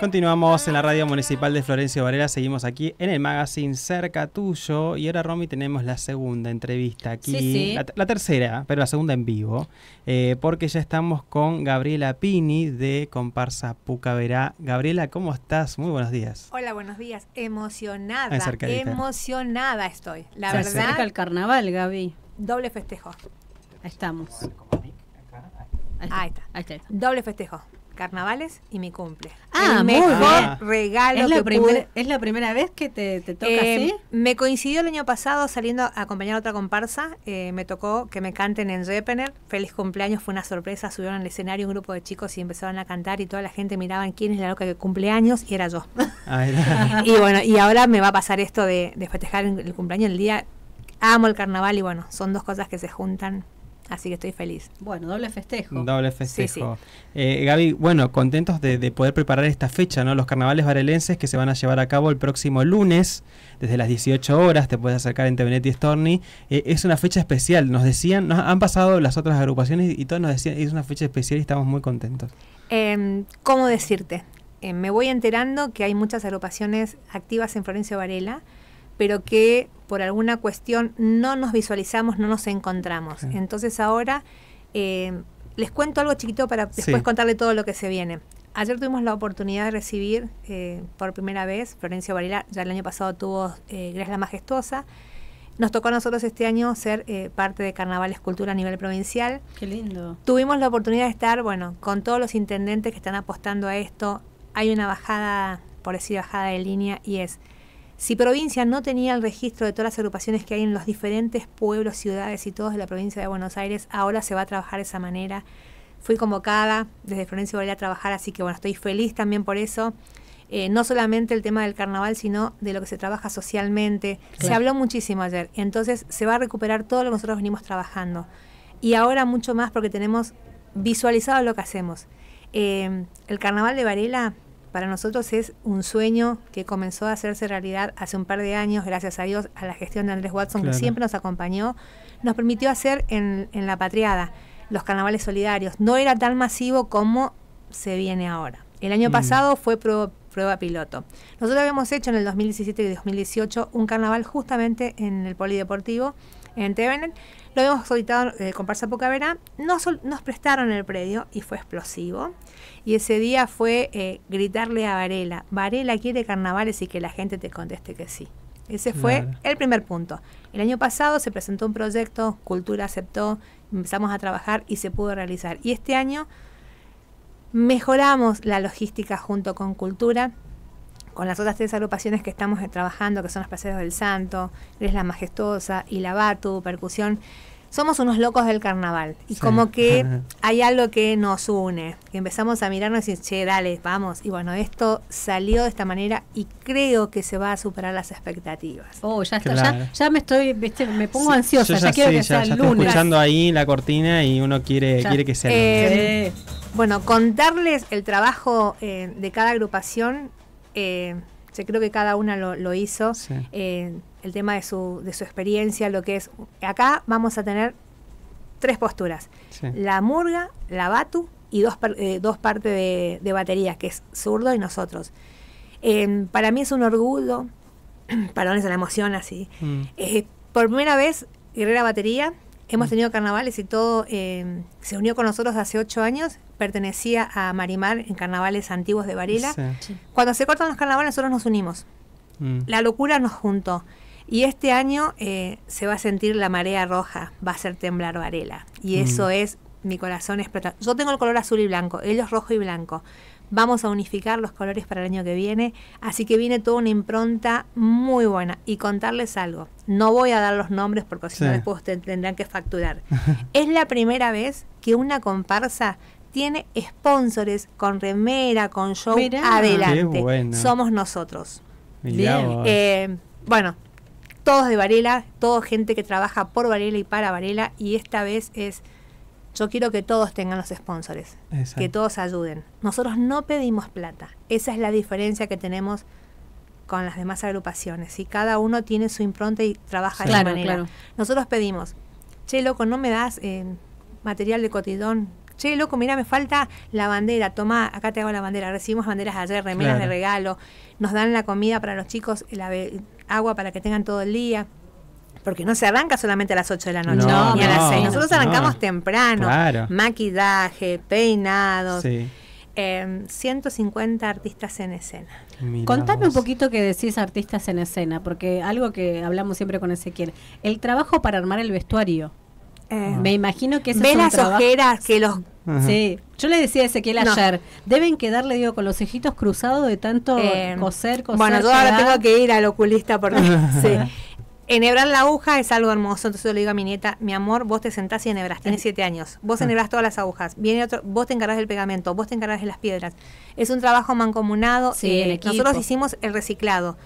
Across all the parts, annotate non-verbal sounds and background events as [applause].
Continuamos en la radio municipal de Florencio Varela, seguimos aquí en el magazine Cerca Tuyo y ahora Romy tenemos la segunda entrevista aquí, La, tercera, pero la segunda en vivo, eh, porque ya estamos con Gabriela Pini de Comparsa Pucaverá. Gabriela, ¿cómo estás? Muy buenos días. Hola, buenos días. Emocionada, emocionada estoy, la se verdad. Acerca el carnaval, Gaby. Doble festejo. Ahí estamos. Ahí está. Ahí está. Doble festejo carnavales y mi cumple. Ah, el mejor regalo ¿Es la, ¿Es la primera vez que te, toca eh, así? Me coincidió el año pasado saliendo a acompañar a otra comparsa. Eh, me tocó que me canten en Repener. Feliz cumpleaños, fue una sorpresa. Subieron al escenario un grupo de chicos y empezaron a cantar y toda la gente miraba quién es la loca que cumpleaños y era yo. [laughs] Ah, [laughs] y bueno, y ahora me va a pasar esto de, de festejar el cumpleaños el día. Amo el carnaval y bueno, son dos cosas que se juntan Así que estoy feliz. Bueno, doble festejo. Doble festejo. Eh, Gaby, bueno, contentos de, poder preparar esta fecha, ¿no? Los carnavales varelenses que se van a llevar a cabo el próximo lunes, desde las 18 horas, te puedes acercar en Tevenetti Storni. Eh, es una fecha especial, nos decían, nos han pasado las otras agrupaciones y todos nos decían, es una fecha especial y estamos muy contentos. Em, ¿Cómo decirte? Em, me voy enterando que hay muchas agrupaciones activas en Florencio Varela, pero que por alguna cuestión no nos visualizamos, no nos encontramos. Entonces ahora eh, les cuento algo chiquito para después contarle todo lo que se viene. Ayer tuvimos la oportunidad de recibir eh, por primera vez Florencio Varela, ya el año pasado tuvo eh, la Majestuosa. Nos tocó a nosotros este año ser eh, parte de Carnaval Cultura a nivel provincial. Qué lindo. Tuvimos la oportunidad de estar, bueno, con todos los intendentes que están apostando a esto. Hay una bajada, por decir bajada de línea, y es si provincia no tenía el registro de todas las agrupaciones que hay en los diferentes pueblos, ciudades y todos de la provincia de Buenos Aires, ahora se va a trabajar de esa manera. Fui convocada desde Florencio Varela a trabajar, así que bueno, estoy feliz también por eso. Eh, no solamente el tema del carnaval, sino de lo que se trabaja socialmente. Se habló muchísimo ayer, entonces se va a recuperar todo lo que nosotros venimos trabajando. Y ahora mucho más porque tenemos visualizado lo que hacemos. Eh, el carnaval de Varela para nosotros es un sueño que comenzó a hacerse realidad hace un par de años, gracias a Dios, a la gestión de Andrés Watson, que siempre nos acompañó, nos permitió hacer en, la patriada los carnavales solidarios. No era tan masivo como se viene ahora. El año mm. pasado fue prueba piloto. Nosotros habíamos hecho en el 2017 y 2018 un carnaval justamente en el Polideportivo, en Tevenet. Lo habíamos solicitado eh, con Parsa Pocavera. Nos, nos prestaron el predio y fue explosivo y ese día fue eh, gritarle a Varela, Varela quiere carnavales y que la gente te conteste que sí. Ese fue el primer punto. El año pasado se presentó un proyecto, Cultura aceptó, empezamos a trabajar y se pudo realizar. Y este año mejoramos la logística junto con Cultura, con las otras tres agrupaciones que estamos trabajando, que son los Paseos del Santo, es la Majestuosa y la Batu, Percusión somos unos locos del carnaval. Y como que [laughs] hay algo que nos une. empezamos a mirarnos y decir, che, dale, vamos. Y bueno, esto salió de esta manera y creo que se va a superar las expectativas. Oh, ya está, ya, ya, me estoy, me pongo ansiosa, ya, quiero que el lunes. Estoy escuchando ahí la cortina y uno quiere, quiere que sea eh, Bueno, contarles el trabajo eh, de cada agrupación. Eh, creo que cada una lo, hizo. Eh, el tema de su, de su experiencia, lo que es... Acá vamos a tener tres posturas. La murga, la batu y dos, eh, dos partes de, batería, que es zurdo y nosotros. Em, para mí es un orgullo, [clears throat] perdón, es la emoción así. Mm. por primera vez, Guerrera Batería, hemos mm. tenido carnavales y todo, em, se unió con nosotros hace ocho años, pertenecía a Marimar en carnavales antiguos de Varela. Cuando se cortan los carnavales, nosotros nos unimos. Mm. La locura nos juntó. Y este año eh, se va a sentir la marea roja, va a hacer temblar Varela. Y mm. eso es, mi corazón explota. Yo tengo el color azul y blanco, ellos rojo y blanco. Vamos a unificar los colores para el año que viene, así que viene toda una impronta muy buena. Y contarles algo, no voy a dar los nombres porque si no después tendrán que facturar. [laughs] es la primera vez que una comparsa tiene sponsores con remera, con show adelante. Somos nosotros. Bien. Eh, bueno, todos de Varela, todo gente que trabaja por Varela y para Varela, y esta vez es, yo quiero que todos tengan los sponsores. que todos ayuden. Nosotros no pedimos plata, esa es la diferencia que tenemos con las demás agrupaciones, y cada uno tiene su impronta y trabaja de claro, manera. Nosotros pedimos, che, loco, no me das eh, material de cotidón, che, loco, mira, me falta la bandera, toma, acá te hago la bandera, recibimos banderas ayer, remeras de regalo, nos dan la comida para los chicos, la, agua para que tengan todo el día. Porque no se arranca solamente a las 8 de la noche, ni a las 6. Nosotros arrancamos temprano. Maquillaje, peinados. 150 em, artistas en escena. Contame un poquito que decís artistas en escena, porque algo que hablamos siempre con Ezequiel, el trabajo para armar el vestuario. Eh, Me imagino que es Ve es las ojeras que los Sí, yo le decía a Ezequiel ayer, deben quedarle, digo, con los ojitos cruzados de tanto eh, coser, coser. Bueno, yo ahora tengo que ir al oculista porque [laughs] sí. Enhebrar la aguja es algo hermoso, entonces yo le digo a mi nieta, mi amor, vos te sentás y enhebras, tienes eh. siete años, vos ah. enhebras todas las agujas, viene otro, vos te encargas del pegamento, vos te encargas de las piedras. Es un trabajo mancomunado, eh, nosotros hicimos el reciclado,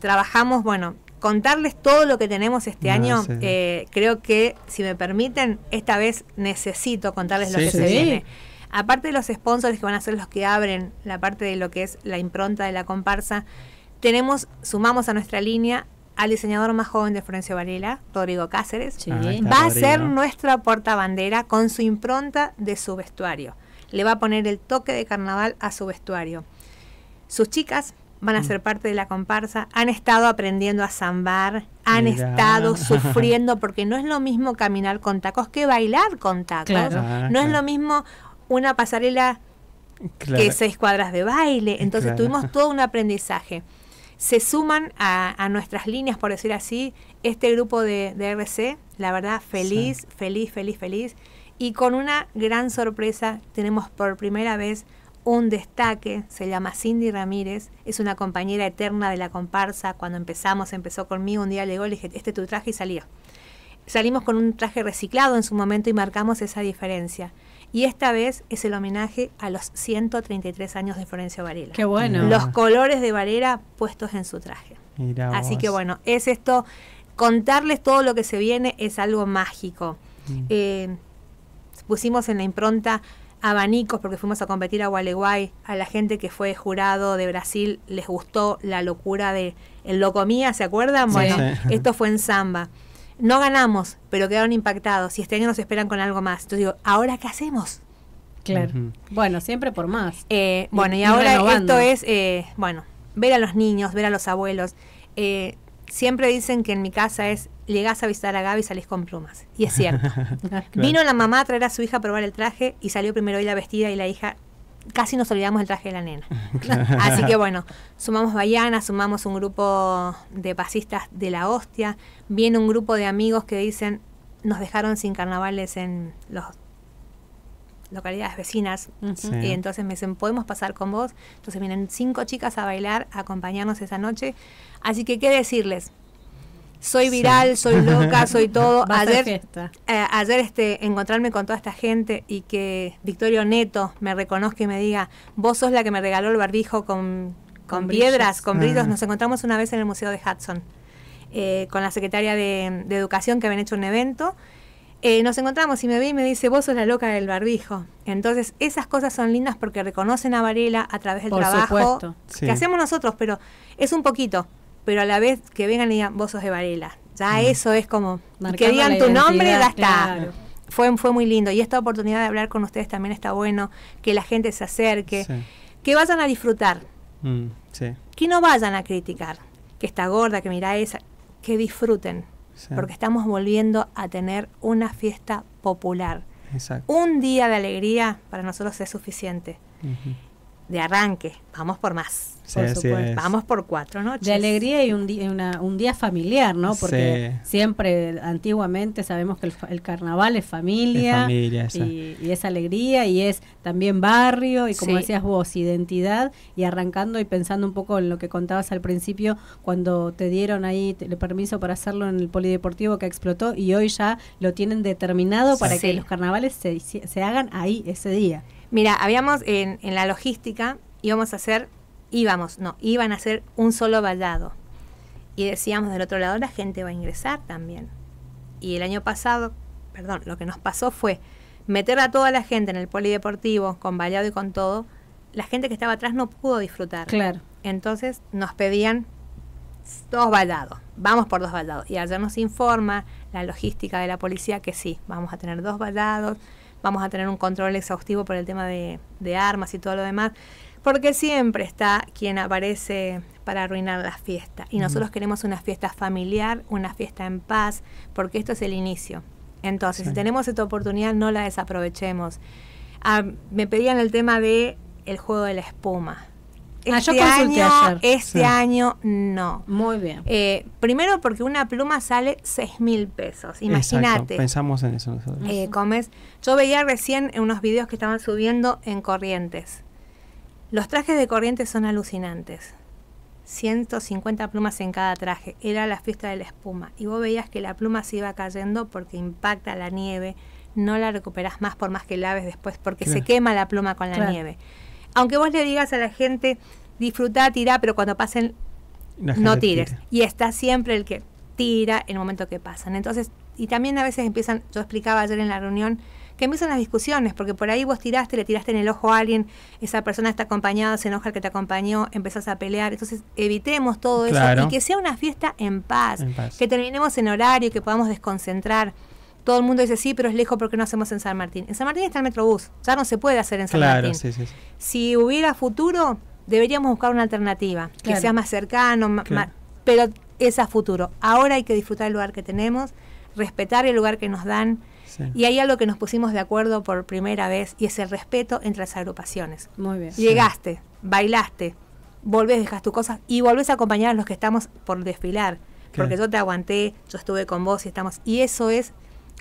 trabajamos, bueno, contarles todo lo que tenemos este ah, año, eh, creo que, si me permiten, esta vez necesito contarles lo que se viene. Aparte de los sponsors que van a ser los que abren la parte de lo que es la impronta de la comparsa, tenemos, sumamos a nuestra línea al diseñador más joven de Florencio Varela, Rodrigo Cáceres. Ah, va a ser nuestra portabandera con su impronta de su vestuario. Le va a poner el toque de carnaval a su vestuario. Sus chicas, van a mm. ser parte de la comparsa, han estado aprendiendo a zambar, han estado [laughs] sufriendo, porque no es lo mismo caminar con tacos que bailar con tacos. Ah, no es lo mismo una pasarela que seis cuadras de baile. Entonces tuvimos todo un [laughs] aprendizaje. Se suman a, nuestras líneas, por decir así, este grupo de, RC, la verdad, feliz, feliz, feliz, feliz. Y con una gran sorpresa tenemos por primera vez un destaque, se llama Cindy Ramírez, es una compañera eterna de la comparsa, cuando empezamos, empezó conmigo, un día le digo, dije, este tu traje y salió Salimos con un traje reciclado en su momento y marcamos esa diferencia. Y esta vez es el homenaje a los 133 años de Florencio Varela. Qué bueno. Los colores de Varela puestos en su traje. Así que bueno, es esto, contarles todo lo que se viene es algo mágico. Eh, pusimos en la impronta abanicos, porque fuimos a competir a Gualeguay, a la gente que fue jurado de Brasil les gustó la locura de el locomía, ¿se acuerdan? Bueno, esto fue en samba. No ganamos, pero quedaron impactados y este año nos esperan con algo más. Entonces digo, ¿ahora qué hacemos? Claro. Bueno, siempre por más. Eh, bueno, y, ahora esto es, eh, bueno, ver a los niños, ver a los abuelos. Eh, siempre dicen que en mi casa es llegás a visitar a Gaby y salís con plumas. Y es cierto. [laughs] Vino la mamá a traer a su hija a probar el traje y salió primero ella vestida y la hija casi nos olvidamos el traje de la nena. [laughs] Así que bueno, sumamos Bayana, sumamos un grupo de pasistas de la hostia, viene un grupo de amigos que dicen, nos dejaron sin carnavales en los localidades vecinas. Y entonces me dicen, ¿podemos pasar con vos? Entonces vienen cinco chicas a bailar, a acompañarnos esa noche. Así que, ¿qué decirles? soy viral, soy loca, soy [laughs] todo. ayer, eh, ayer este, encontrarme con toda esta gente y que Victorio Neto me reconozca y me diga, vos sos la que me regaló el barbijo con, con, piedras, con brillos. Ah. Nos encontramos una vez en el Museo de Hudson eh, con la secretaria de, de Educación que habían hecho un evento. Eh, nos encontramos y me ve y me dice, vos sos la loca del barbijo. Entonces, esas cosas son lindas porque reconocen a Varela a través del trabajo que hacemos nosotros, pero es un poquito pero a la vez que vengan y digan, vos de Varela. Ya eso es como, que digan tu nombre, ya está. Fue, fue muy lindo. Y esta oportunidad de hablar con ustedes también está bueno, que la gente se acerque, que vayan a disfrutar, mm, que no vayan a criticar, que está gorda, que mira esa, que disfruten, porque estamos volviendo a tener una fiesta popular. Exacto. Un día de alegría para nosotros es suficiente de arranque, vamos por más. Vamos por cuatro noches. De alegría y un, día, un día familiar, ¿no? Porque siempre, antiguamente, sabemos que el, carnaval es familia. y, es alegría y es también barrio y, como decías vos, identidad. Y arrancando y pensando un poco en lo que contabas al principio, cuando te dieron ahí el permiso para hacerlo en el polideportivo que explotó y hoy ya lo tienen determinado para que los carnavales se, se hagan ahí ese día. Mira, habíamos en, la logística, íbamos a hacer, íbamos, no, iban a hacer un solo vallado. Y decíamos del otro lado, la gente va a ingresar también. Y el año pasado, perdón, lo que nos pasó fue meter a toda la gente en el polideportivo, con vallado y con todo, la gente que estaba atrás no pudo disfrutar. Claro. Entonces nos pedían dos vallados. vamos por dos vallados. Y ayer nos informa la logística de la policía que sí, vamos a tener dos vallados vamos a tener un control exhaustivo por el tema de, armas y todo lo demás, porque siempre está quien aparece para arruinar la fiesta. Y nosotros queremos una fiesta familiar, una fiesta en paz, porque esto es el inicio. Entonces, si tenemos esta oportunidad, no la desaprovechemos. Ah, me pedían el tema de el juego de la espuma. Ah, yo este año, Este año no. Muy bien. Eh, primero porque una pluma sale 6 mil pesos, imagínate. Pensamos en eso eh, comes, yo veía recién en unos videos que estaban subiendo en Corrientes. Los trajes de Corrientes son alucinantes. 150 plumas en cada traje. Era la fiesta de la espuma. Y vos veías que la pluma se iba cayendo porque impacta la nieve. No la recuperas más por más que laves después porque se quema la pluma con la nieve aunque vos le digas a la gente, disfruta, tira, pero cuando pasen, no tires. Y está siempre el que tira en el momento que pasan. Entonces, y también a veces empiezan, yo explicaba ayer en la reunión, que empiezan las discusiones, porque por ahí vos tiraste, le tiraste en el ojo a alguien, esa persona está acompañada, se enoja el que te acompañó, empezás a pelear. Entonces, evitemos todo eso y que sea una fiesta en paz, en paz, que terminemos en horario, que podamos desconcentrar todo el mundo dice sí, pero es lejos porque no hacemos en San Martín. En San Martín está el Metrobús, ya no se puede hacer en San Martín. sí, Si hubiera futuro, deberíamos buscar una alternativa, que sea más cercano, más, pero es a futuro. Ahora hay que disfrutar el lugar que tenemos, respetar el lugar que nos dan. Y hay algo que nos pusimos de acuerdo por primera vez y es el respeto entre las agrupaciones. Muy bien. Llegaste, bailaste, volvés, dejas tus cosas y volvés a acompañar a los que estamos por desfilar. Porque yo te aguanté, yo estuve con vos y estamos. Y eso es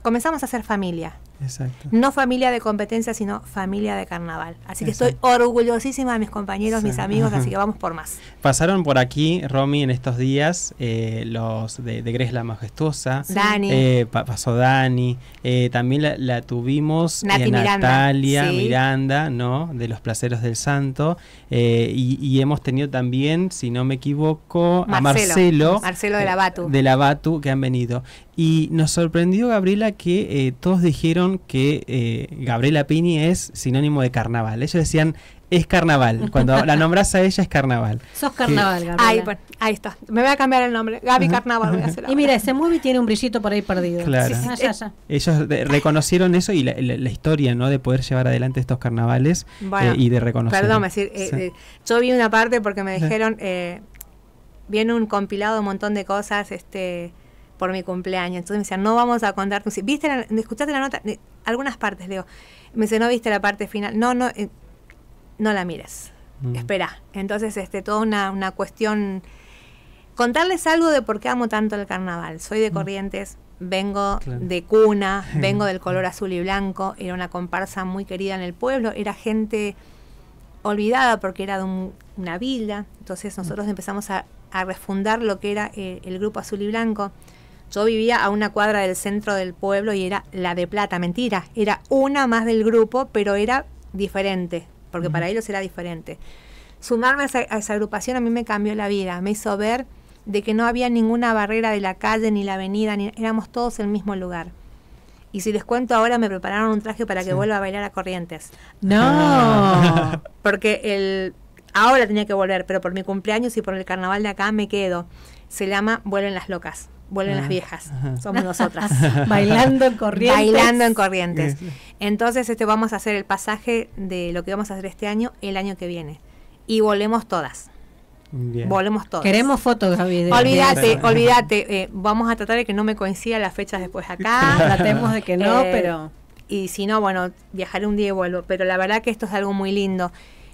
comenzamos a ser familia. Exacto. No familia de competencia, sino familia de carnaval. Así que estoy orgullosísima de mis compañeros, mis amigos, así que vamos por más. Pasaron por aquí, Romy, en estos días, eh, los de, Gresla Majestuosa. Dani. Eh, pasó Dani. Eh, también la, tuvimos Miranda. Natalia Miranda, ¿no? De los Placeros del Santo. Y, hemos tenido también, si no me equivoco, a Marcelo. Marcelo de la Batu. De la Batu, que han venido. Y nos sorprendió Gabriela que eh, todos dijeron que eh, Gabriela Pini es sinónimo de carnaval. Ellos decían, es carnaval. Cuando la nombras a ella es carnaval. Sos carnaval, Gabriela. Pues, ahí, está. Me voy a cambiar el nombre. Gabi Carnaval voy a Y mira, ese movie tiene un brillito por ahí perdido. Claro. Eh, ellos reconocieron eso y la, historia, ¿no? De poder llevar adelante estos carnavales y de reconocer. Perdón, decir, yo vi una parte porque me dijeron, viene un compilado un montón de cosas, este por mi cumpleaños. Entonces me decía, no vamos a contar. ¿viste la, escuchaste la nota? Eh, algunas partes, Leo. Me dice, no viste la parte final. No, no, eh, no la mires. Mm. Espera. Entonces, este, toda una, una, cuestión. Contarles algo de por qué amo tanto el carnaval. Soy de mm. Corrientes, vengo de cuna, [laughs] vengo del color azul y blanco. Era una comparsa muy querida en el pueblo. Era gente olvidada porque era de una villa. Entonces nosotros mm. empezamos a, refundar lo que era eh, el grupo azul y blanco. Yo vivía a una cuadra del centro del pueblo y era la de plata, mentira, era una más del grupo, pero era diferente, porque para ellos era diferente. Sumarme a esa, agrupación a mí me cambió la vida, me hizo ver de que no había ninguna barrera de la calle ni la avenida, éramos todos el mismo lugar. Y si les cuento ahora, me prepararon un traje para que vuelva a bailar a Corrientes. No, [laughs] porque el ahora tenía que volver, pero por mi cumpleaños y por el carnaval de acá me quedo. Se llama Vuelven las locas vuelven las viejas, somos nosotras. [laughs] Bailando en corrientes. Bailando en corrientes. Entonces, este vamos a hacer el pasaje de lo que vamos a hacer este año, el año que viene. Y volvemos todas. Bien. Volvemos Queremos fotos, Gaby. Olvídate, olvídate. Eh, vamos a tratar de que no me coincida las fechas después acá. [laughs] Tratemos de que no, eh, pero. Y si no, bueno, viajaré un día y vuelvo. Pero la verdad que esto es algo muy lindo.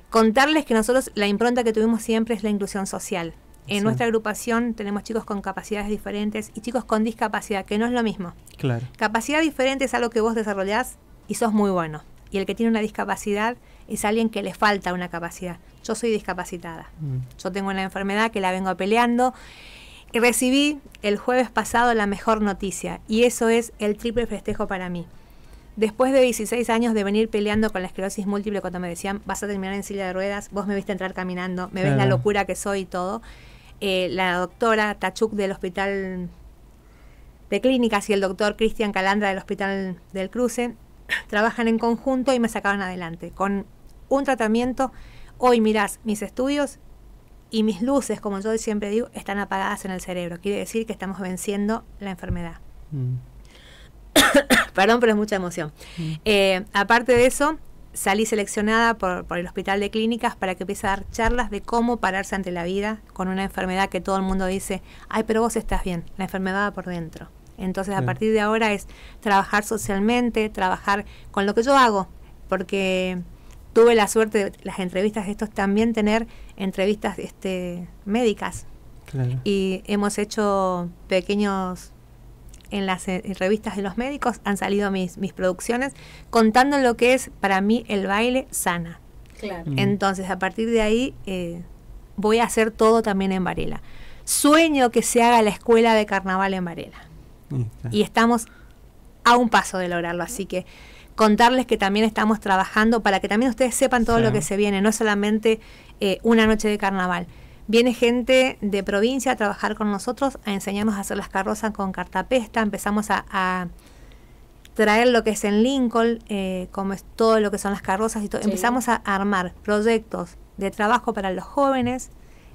Contarles que nosotros la impronta que tuvimos siempre es la inclusión social. En nuestra agrupación tenemos chicos con capacidades diferentes y chicos con discapacidad, que no es lo mismo. Claro. Capacidad diferente es algo que vos desarrollás y sos muy bueno. Y el que tiene una discapacidad es alguien que le falta una capacidad. Yo soy discapacitada. Mm. Yo tengo una enfermedad que la vengo peleando. Y recibí el jueves pasado la mejor noticia y eso es el triple festejo para mí. Después de 16 años de venir peleando con la esclerosis múltiple, cuando me decían, vas a terminar en silla de ruedas, vos me viste entrar caminando, me ves la locura que soy y todo, eh, la doctora Tachuk del Hospital de Clínicas y el doctor Cristian Calandra del Hospital del Cruce [clears throat] trabajan en conjunto y me sacaban adelante con un tratamiento. Hoy mirás mis estudios y mis luces, como yo siempre digo, están apagadas en el cerebro. Quiere decir que estamos venciendo la enfermedad. Mm. [coughs] Perdón, pero es mucha emoción. Mm. Eh, aparte de eso, salí seleccionada por, el Hospital de Clínicas para que empiece a dar charlas de cómo pararse ante la vida con una enfermedad que todo el mundo dice, ay, pero vos estás bien, la enfermedad va por dentro. Entonces, a partir de ahora es trabajar socialmente, trabajar con lo que yo hago, porque tuve la suerte las entrevistas de estos también tener entrevistas este, médicas. Y hemos hecho pequeños en las eh, revistas de los médicos han salido mis, producciones contando lo que es para mí el baile sana. Mm. Entonces, a partir de ahí eh, voy a hacer todo también en Varela. Sueño que se haga la escuela de carnaval en Varela. Y estamos a un paso de lograrlo, así que contarles que también estamos trabajando para que también ustedes sepan todo lo que se viene, no solamente eh, una noche de carnaval, Viene gente de provincia a trabajar con nosotros, a enseñarnos a hacer las carrozas con cartapesta. Empezamos a, traer lo que es en Lincoln, eh, como es todo lo que son las carrozas y todo. Empezamos a armar proyectos de trabajo para los jóvenes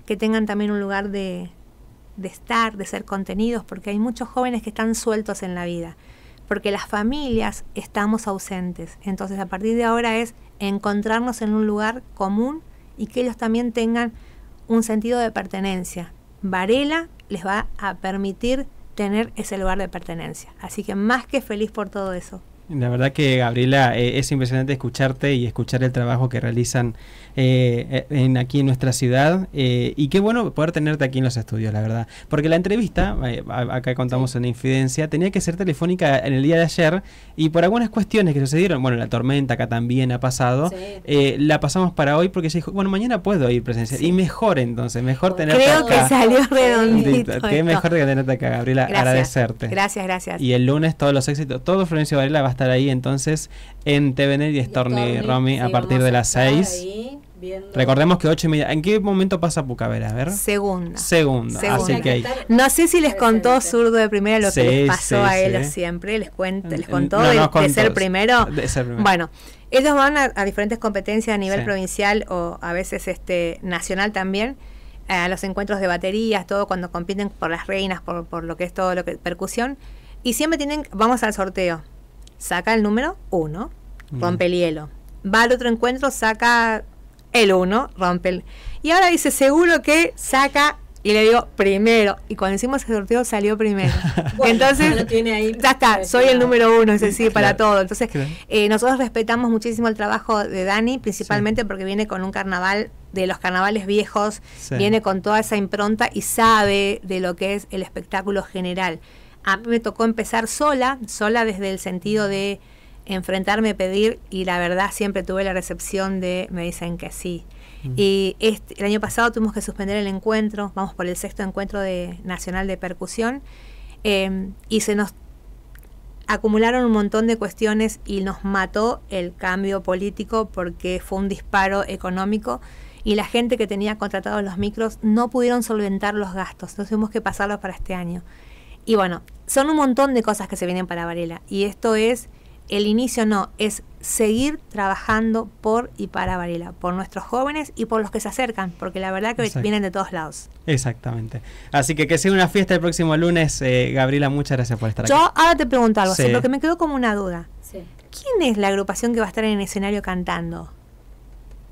que tengan también un lugar de, de estar, de ser contenidos, porque hay muchos jóvenes que están sueltos en la vida, porque las familias estamos ausentes. Entonces a partir de ahora es encontrarnos en un lugar común y que ellos también tengan un sentido de pertenencia. Varela les va a permitir tener ese lugar de pertenencia. Así que más que feliz por todo eso. La verdad que Gabriela, eh, es impresionante escucharte y escuchar el trabajo que realizan eh, eh, en, aquí en nuestra ciudad y qué bueno poder tenerte aquí en los estudios, la verdad. Porque la entrevista, acá contamos una infidencia, tenía que ser telefónica en el día de ayer y por algunas cuestiones que sucedieron, bueno, la tormenta acá también ha pasado, la pasamos para hoy porque se dijo, bueno, mañana puedo ir presencial y mejor entonces, mejor tenerte Creo acá. Creo que salió redondito. Qué mejor que tenerte acá, Gabriela, agradecerte. Gracias, gracias. Y el lunes todos los éxitos, todo Florencio Varela va estar ahí entonces en TVN y Storny Romy a partir de las 6. Recordemos que 8 y media. ¿En qué momento pasa Pucavera? A Segunda. Segunda. que No sé si les contó zurdo de primera lo que pasó a él siempre. Les, cuento, les contó, de, ser primero. Bueno, ellos van a, diferentes competencias a nivel provincial o a veces este nacional también. A los encuentros de baterías, todo cuando compiten por las reinas, por, por lo que es todo lo que percusión. Y siempre tienen, vamos al sorteo saca el número uno rompe el hielo. Va al otro encuentro, saca el uno rompe el... Y ahora dice, seguro que saca y le digo primero. Y cuando hicimos el sorteo salió primero. [laughs] Entonces, ya está, soy el número uno, es decir, para todo. Entonces, eh, nosotros respetamos muchísimo el trabajo de Dani, principalmente porque viene con un carnaval de los carnavales viejos, viene con toda esa impronta y sabe de lo que es el espectáculo general. A mí me tocó empezar sola, sola desde el sentido de enfrentarme, a pedir y la verdad siempre tuve la recepción de me dicen que sí. Y este, el año pasado tuvimos que suspender el encuentro, vamos por el sexto encuentro de, nacional de percusión em, y se nos acumularon un montón de cuestiones y nos mató el cambio político porque fue un disparo económico y la gente que tenía contratados los micros no pudieron solventar los gastos, entonces tuvimos que pasarlos para este año. Y bueno, son un montón de cosas que se vienen para Varela y esto es el inicio no, es seguir trabajando por y para Varela, por nuestros jóvenes y por los que se acercan, porque la verdad que vienen de todos lados. Exactamente. Así que que sea una fiesta el próximo lunes. Eh, Gabriela, muchas gracias por estar aquí. Yo ahora te pregunto algo, lo que me quedó como una duda. ¿Quién es la agrupación que va a estar en el escenario cantando?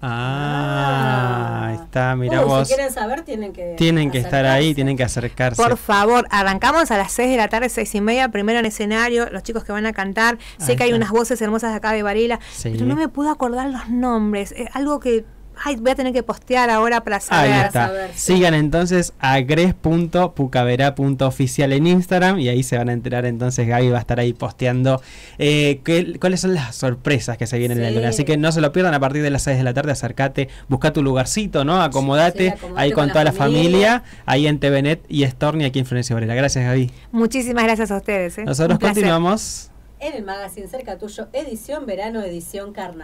Ah, ah. está, mira vos. Si quieren saber, tienen que. Tienen que estar ahí, tienen que acercarse. Por favor, arrancamos a las 6 de la tarde, 6 y media, primero en escenario, los chicos que van a cantar. Sé que hay unas voces hermosas acá de Varela, pero no me puedo acordar los nombres. Es algo que Ay, voy a tener que postear ahora para saber. Ahí está. Sigan entonces a gres.pucavera.oficial en Instagram y ahí se van a enterar entonces Gaby va a estar ahí posteando eh, cuáles son las sorpresas que se vienen en el lunes. Así que no se lo pierdan a partir de las 6 de la tarde, acércate, busca tu lugarcito, ¿no? Acomodate, ahí con, toda la familia. ahí en TVNet y Storni aquí en Florencia Obrera. Gracias Gaby. Muchísimas gracias a ustedes. ¿eh? Nosotros continuamos. En el magazine Cerca Tuyo, edición verano, edición carnaval.